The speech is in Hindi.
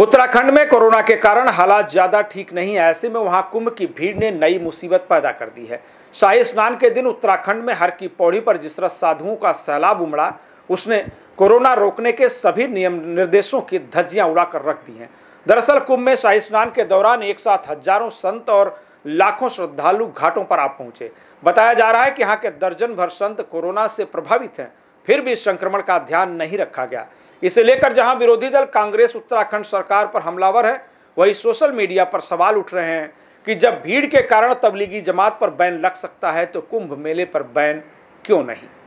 उत्तराखंड में कोरोना के कारण हालात ज्यादा ठीक नहीं है ऐसे में वहां कुंभ की भीड़ ने नई मुसीबत पैदा कर दी है शाही स्नान के दिन उत्तराखंड में हर की पौड़ी पर जिस तरह साधुओं का सैलाब उमड़ा उसने कोरोना रोकने के सभी नियम निर्देशों की धज्जियां उड़ाकर रख दी हैं दरअसल कुंभ में शाही स्नान के दौरान एक साथ हजारों संत और लाखों श्रद्धालु घाटों पर आ पहुंचे बताया जा रहा है कि यहाँ के दर्जन भर संत कोरोना से प्रभावित हैं फिर भी इस संक्रमण का ध्यान नहीं रखा गया इसे लेकर जहां विरोधी दल कांग्रेस उत्तराखंड सरकार पर हमलावर है वही सोशल मीडिया पर सवाल उठ रहे हैं कि जब भीड़ के कारण तबलीगी जमात पर बैन लग सकता है तो कुंभ मेले पर बैन क्यों नहीं